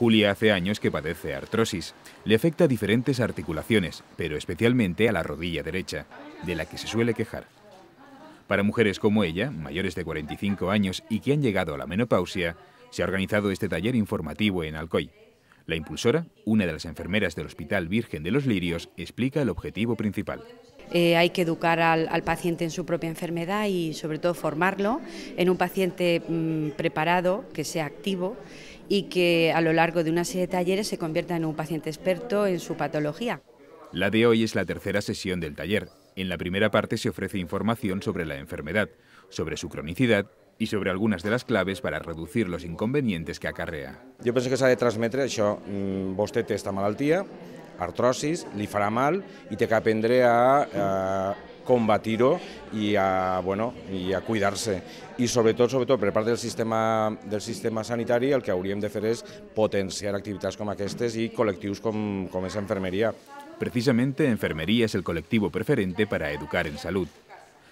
Julia hace años que padece artrosis. Le afecta a diferentes articulaciones, pero especialmente a la rodilla derecha, de la que se suele quejar. Para mujeres como ella, mayores de 45 años y que han llegado a la menopausia, se ha organizado este taller informativo en Alcoy. La impulsora, una de las enfermeras del Hospital Virgen de los Lirios, explica el objetivo principal. Eh, hay que educar al, paciente en su propia enfermedad y sobre todo formarlo en un paciente mm, preparado, que sea activo y que a lo largo de una serie de talleres se convierta en un paciente experto en su patología. La de hoy es la tercera sesión del taller. En la primera parte se ofrece información sobre la enfermedad, sobre su cronicidad y sobre algunas de las claves para reducir los inconvenientes que acarrea. Yo pienso que se de transmitir eso mm, vostè esta malaltía artrosis, mal y te capendré a, combatirlo y a bueno y a cuidarse y sobre todo, sobretot per part del sistema, del sistema sanitario el que hauríem de fer potenciar actividades como aquestes y colectivos con esa enfermería. Precisamente enfermería es el colectivo preferente para educar en salud.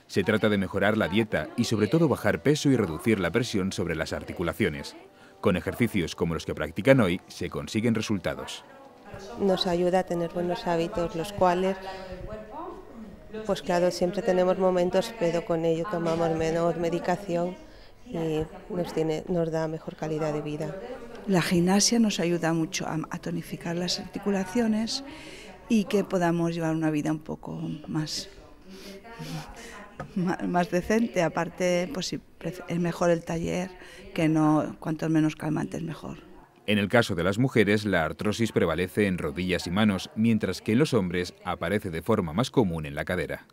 Se trata de mejorar la dieta y sobre todo bajar peso y reducir la presión sobre las articulaciones. Con ejercicios como los que practican hoy se consiguen resultados nos ayuda a tener buenos hábitos, los cuales, pues claro, siempre tenemos momentos, pero con ello tomamos menos medicación y nos, tiene, nos da mejor calidad de vida. La gimnasia nos ayuda mucho a, tonificar las articulaciones y que podamos llevar una vida un poco más más decente aparte pues es mejor el taller que no cuanto menos calmantes mejor en el caso de las mujeres, la artrosis prevalece en rodillas y manos, mientras que en los hombres aparece de forma más común en la cadera.